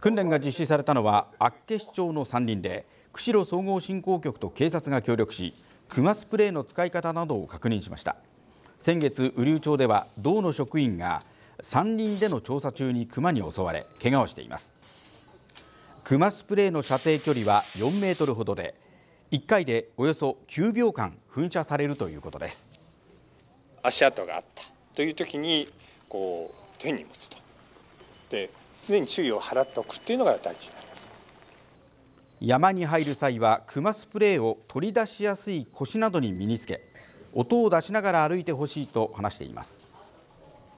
訓練が実施されたのは厚岸町の山林で釧路総合振興局と警察が協力しクマスプレーの使い方などを確認しました先月雨竜町では道の職員が山林での調査中にクマに襲われ怪我をしていますクマスプレーの射程距離は4メートルほどで1回でおよそ9秒間噴射されるということです足跡があったという時にこう手に持つとで常に注意を払っておくっていうのが大事になります山に入る際はクマスプレーを取り出しやすい腰などに身につけ音を出しながら歩いてほしいと話しています